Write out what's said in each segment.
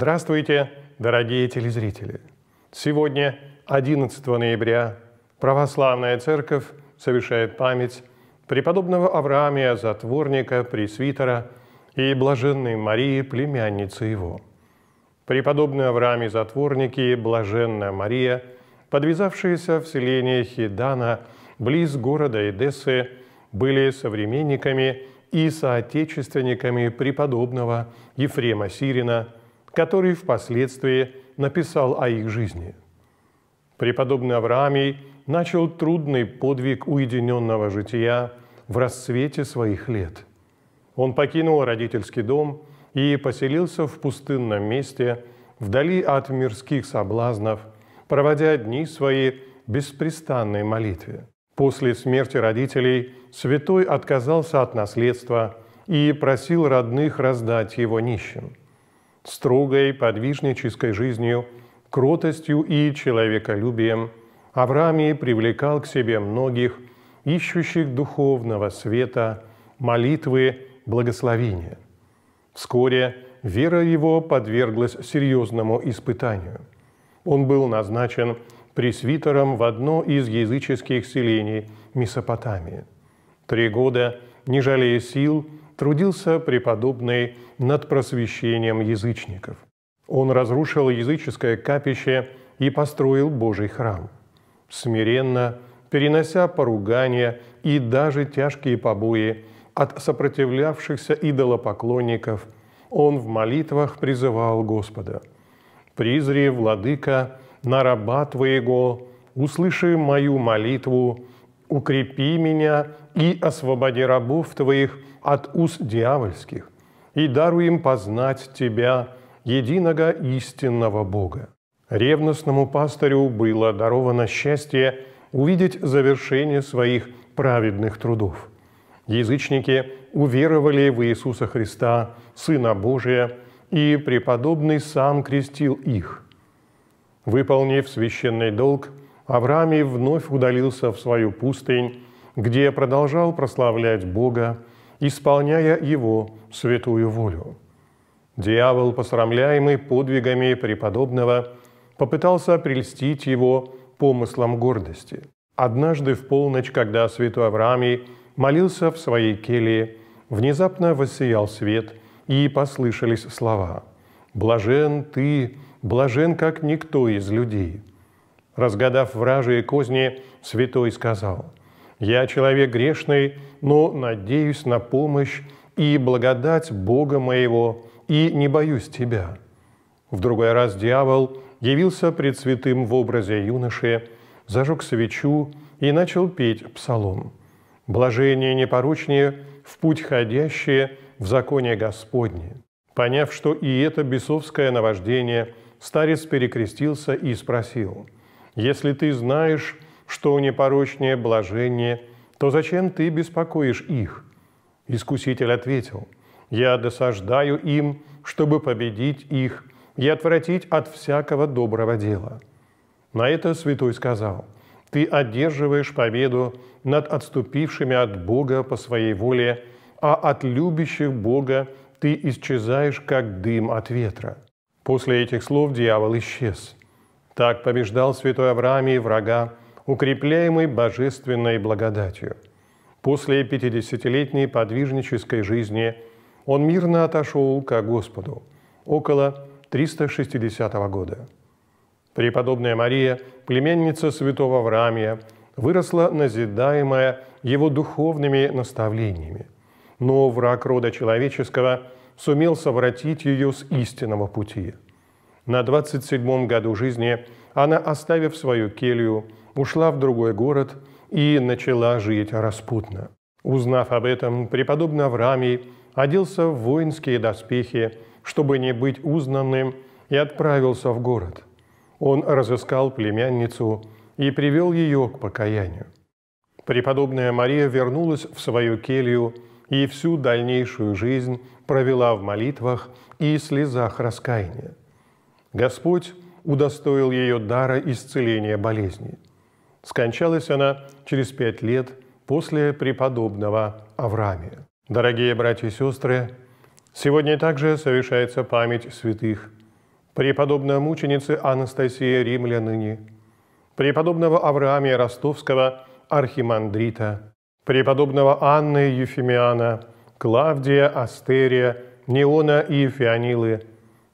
Здравствуйте, дорогие телезрители! Сегодня, 11 ноября, Православная Церковь совершает память преподобного Авраамия, затворника, пресвитера и блаженной Марии, племянницы его. Преподобный Авраамий Затворник и блаженная Мария, подвязавшиеся в селении Хидана, близ города Эдессы, были современниками и соотечественниками преподобного Ефрема Сирина – который впоследствии написал о их жизни. Преподобный Авраамий начал трудный подвиг уединенного жития в расцвете своих лет. Он покинул родительский дом и поселился в пустынном месте, вдали от мирских соблазнов, проводя дни свои беспрестанной молитве. После смерти родителей святой отказался от наследства и просил родных раздать его нищим – строгой подвижнической жизнью, кротостью и человеколюбием, Авраамий привлекал к себе многих, ищущих духовного света, молитвы, благословения. Вскоре вера его подверглась серьезному испытанию. Он был назначен пресвитером в одно из языческих селений Месопотамии. Три года, не жалея сил, трудился преподобный над просвещением язычников. Он разрушил языческое капище и построил Божий храм. Смиренно, перенося поругания и даже тяжкие побои от сопротивлявшихся идолопоклонников, он в молитвах призывал Господа. «Призри, Владыка, на раба Твоего, услыши мою молитву укрепи меня и освободи рабов Твоих от уз дьявольских, и даруй им познать Тебя, единого истинного Бога. Ревностному пастырю было даровано счастье увидеть завершение своих праведных трудов. Язычники уверовали в Иисуса Христа, Сына Божия, и преподобный сам крестил их. Выполнив священный долг – Авраамий вновь удалился в свою пустынь, где продолжал прославлять Бога, исполняя Его святую волю. Дьявол, посрамляемый подвигами преподобного, попытался прельстить его помыслом гордости. Однажды в полночь, когда святой Авраамий молился в своей келье, внезапно воссиял свет, и послышались слова «Блажен ты, блажен как никто из людей, Разгадав вражие козни, святой сказал, «Я человек грешный, но надеюсь на помощь и благодать Бога моего, и не боюсь тебя». В другой раз дьявол явился пред святым в образе юноши, зажег свечу и начал петь псалом. «Блажение непорочнее, в путь ходящие, в законе Господне». Поняв, что и это бесовское наваждение, старец перекрестился и спросил – если ты знаешь, что непорочнее блажение, то зачем ты беспокоишь их?» Искуситель ответил, «Я досаждаю им, чтобы победить их и отвратить от всякого доброго дела». На это святой сказал, «Ты одерживаешь победу над отступившими от Бога по своей воле, а от любящих Бога ты исчезаешь, как дым от ветра». После этих слов дьявол исчез – так побеждал святой Авраам и врага, укрепляемый божественной благодатью. После пятидесятилетней подвижнической жизни он мирно отошел к Господу около 360 года. Преподобная Мария, племянница святого Авраамия, выросла назидаемая его духовными наставлениями. Но враг рода человеческого сумел совратить ее с истинного пути – на 27-м году жизни она, оставив свою келью, ушла в другой город и начала жить распутно. Узнав об этом, преподобный Авраамий оделся в воинские доспехи, чтобы не быть узнанным, и отправился в город. Он разыскал племянницу и привел ее к покаянию. Преподобная Мария вернулась в свою келью и всю дальнейшую жизнь провела в молитвах и слезах раскаяния. Господь удостоил ее дара исцеления болезни. Скончалась она через пять лет после преподобного Авраамия. Дорогие братья и сестры, сегодня также совершается память святых преподобной мученицы Анастасии Римляныни, преподобного Авраамия Ростовского архимандрита, преподобного Анны Ефимиана, Клавдия Астерия, Неона и Фианилы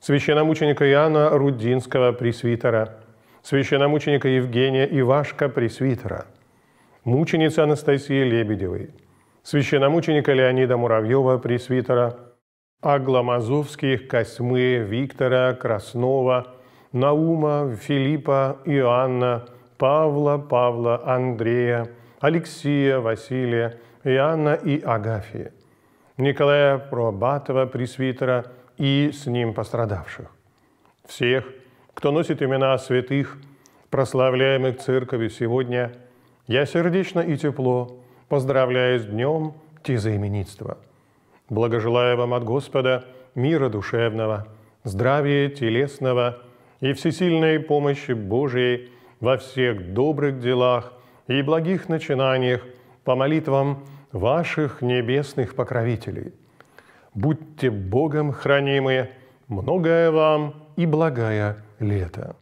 священномученика Иоанна Рудинского, пресвитера, священномученика Евгения Ивашка, пресвитера, мученицы Анастасии Лебедевой, священномученика Леонида Муравьева, пресвитера, Агламазовских, Косьмы, Виктора, Краснова, Наума, Филиппа, Иоанна, Павла, Павла, Андрея, Алексия, Василия, Иоанна и Агафия, Николая Пробатова, пресвитера – и с ним пострадавших. Всех, кто носит имена святых, прославляемых церковью сегодня, я сердечно и тепло поздравляю с днем тезаименитства. Благожелаю вам от Господа мира душевного, здравия телесного и всесильной помощи Божией во всех добрых делах и благих начинаниях по молитвам ваших небесных покровителей – Будьте Богом хранимые, многое вам и благая лето.